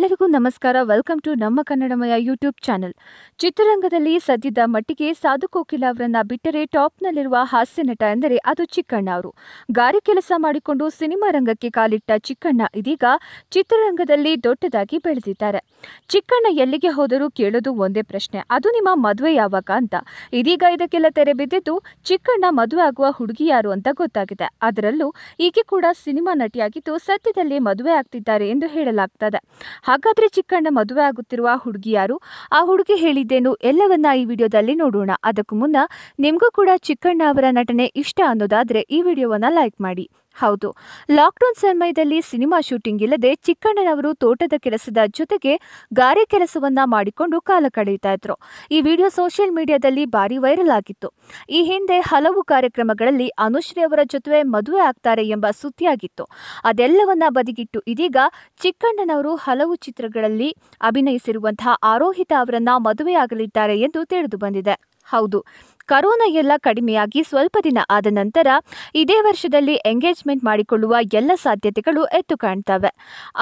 ಎಲ್ಲರಿಗೂ ನಮಸ್ಕಾರ welcome to ನಮ್ಮ ಕನ್ನಡಮಯ ಯೂಟ್ಯೂಬ್ ಚಾನೆಲ್ ಚಿತ್ರರಂಗದಲ್ಲಿ ಸದ್ಯದ ಮಟ್ಟಿಗೆ ಸಾಧು ಕೋಕಿಲ ಅವರನ್ನ ಬಿಟ್ಟರೆ ಟಾಪ್ನಲ್ಲಿರುವ ಹಾಸ್ಯ ನಟ ಎಂದರೆ ಅದು ಚಿಕ್ಕಣ್ಣ ಅವರು ಗಾರೆ ಕೆಲಸ ಮಾಡಿಕೊಂಡು ಸಿನಿಮಾ ರಂಗಕ್ಕೆ ಕಾಲಿಟ್ಟ ಚಿಕ್ಕಣ್ಣ ಇದೀಗ ಚಿತ್ರರಂಗದಲ್ಲಿ ದೊಡ್ಡದಾಗಿ ಬೆಳೆದಿದ್ದಾರೆ ಚಿಕ್ಕಣ್ಣ ಎಲ್ಲಿಗೆ ಹೋದರೂ ಕೇಳೋದು ಒಂದೇ ಪ್ರಶ್ನೆ ಅದು ನಿಮ್ಮ ಮದುವೆ ಯಾವಾಗ ಅಂತ ಇದೀಗ ಇದಕ್ಕೆಲ್ಲ ತೆರೆ ಬಿದ್ದಿದ್ದು ಚಿಕ್ಕಣ್ಣ ಮದುವೆ ಆಗುವ ಹುಡುಗಿ ಯಾರು ಅಂತ ಗೊತ್ತಾಗಿದೆ ಅದರಲ್ಲೂ ಈಗ ಕೂಡ ಸಿನಿಮಾ ನಟಿಯಾಗಿದ್ದು ಸದ್ಯದಲ್ಲಿ ಮದುವೆ ಆಗ್ತಿದ್ದಾರೆ ಎಂದು ಹೇಳಲಾಗ್ತದೆ ಹಾಗಾದ್ರೆ ಚಿಕ್ಕಣ್ಣ ಮದುವೆ ಆಗುತ್ತಿರುವ ಹುಡುಗಿ ಯಾರು ಆ ಹುಡುಗಿ ಹೇಳಿದ್ದೇನು ಎಲ್ಲವನ್ನ ಈ ವಿಡಿಯೋದಲ್ಲಿ ನೋಡೋಣ ಅದಕ್ಕೂ ಮುನ್ನ ನಿಮಗೂ ಕೂಡ ಚಿಕ್ಕಣ್ಣ ಅವರ ನಟನೆ ಇಷ್ಟ ಅನ್ನೋದಾದ್ರೆ ಈ ವಿಡಿಯೋವನ್ನ ಲೈಕ್ ಮಾಡಿ ಹೌದು ಲಾಕ್ಡೌನ್ ಸಮಯದಲ್ಲಿ ಸಿನಿಮಾ ಶೂಟಿಂಗ್ ಇಲ್ಲದೆ ಚಿಕ್ಕಣ್ಣನವರು ತೋಟದ ಕೆಲಸದ ಜೊತೆಗೆ ಗಾರೆ ಕೆಲಸವನ್ನ ಮಾಡಿಕೊಂಡು ಕಾಲ ಕಳೆಯುತ್ತಾ ಇದ್ರು ಈ ವಿಡಿಯೋ ಸೋಷಿಯಲ್ ಮೀಡಿಯಾದಲ್ಲಿ ಭಾರಿ ವೈರಲ್ ಆಗಿತ್ತು ಈ ಹಿಂದೆ ಹಲವು ಕಾರ್ಯಕ್ರಮಗಳಲ್ಲಿ ಅನುಶ್ರೀ ಅವರ ಜೊತೆ ಮದುವೆ ಆಗ್ತಾರೆ ಎಂಬ ಸುದ್ದಿಯಾಗಿತ್ತು ಅದೆಲ್ಲವನ್ನ ಬದಿಗಿಟ್ಟು ಇದೀಗ ಚಿಕ್ಕಣ್ಣನವರು ಹಲವು ಚಿತ್ರಗಳಲ್ಲಿ ಅಭಿನಯಿಸಿರುವಂತಹ ಆರೋಹಿತ ಅವರನ್ನ ಮದುವೆಯಾಗಲಿದ್ದಾರೆ ಎಂದು ತಿಳಿದು ಬಂದಿದೆ ಹೌದು ಕರೋನಾ ಎಲ್ಲ ಕಡಿಮೆಯಾಗಿ ಸ್ವಲ್ಪ ದಿನ ಆದ ನಂತರ ಇದೇ ವರ್ಷದಲ್ಲಿ ಎಂಗೇಜ್ಮೆಂಟ್ ಮಾಡಿಕೊಳ್ಳುವ ಎಲ್ಲ ಸಾಧ್ಯತೆಗಳು ಎತ್ತು ಕಾಣ್ತವೆ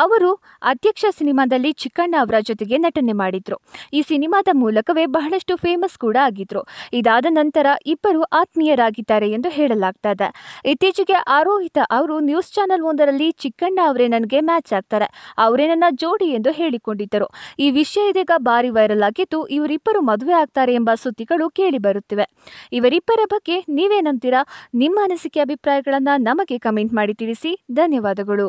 ಅವರು ಅಧ್ಯಕ್ಷ ಸಿನಿಮಾದಲ್ಲಿ ಚಿಕ್ಕಣ್ಣ ಅವರ ಜೊತೆಗೆ ನಟನೆ ಮಾಡಿದ್ರು ಈ ಸಿನಿಮಾದ ಮೂಲಕವೇ ಬಹಳಷ್ಟು ಫೇಮಸ್ ಕೂಡ ಆಗಿದ್ರು ಇದಾದ ನಂತರ ಇಬ್ಬರು ಆತ್ಮೀಯರಾಗಿದ್ದಾರೆ ಎಂದು ಹೇಳಲಾಗ್ತದೆ ಇತ್ತೀಚೆಗೆ ಆರೋಹಿತ ಅವರು ನ್ಯೂಸ್ ಚಾನೆಲ್ ಒಂದರಲ್ಲಿ ಚಿಕ್ಕಣ್ಣ ಅವರೇ ನನಗೆ ಮ್ಯಾಚ್ ಆಗ್ತಾರೆ ಅವರೇ ನನ್ನ ಜೋಡಿ ಎಂದು ಹೇಳಿಕೊಂಡಿದ್ದರು ಈ ವಿಷಯ ಇದೀಗ ಭಾರಿ ವೈರಲ್ ಆಗಿದ್ದು ಇವರಿಬ್ಬರು ಮದುವೆ ಆಗ್ತಾರೆ ಎಂಬ ಸುದ್ದಿಗಳು ಕೇಳಿ ಬರುತ್ತಿವೆ ಇವರಿಬ್ಬರ ಬಗ್ಗೆ ನೀವೇನಂತೀರಾ ನಿಮ್ಮ ಅನಿಸಿಕೆ ಅಭಿಪ್ರಾಯಗಳನ್ನು ನಮಗೆ ಕಮೆಂಟ್ ಮಾಡಿ ತಿಳಿಸಿ ಧನ್ಯವಾದಗಳು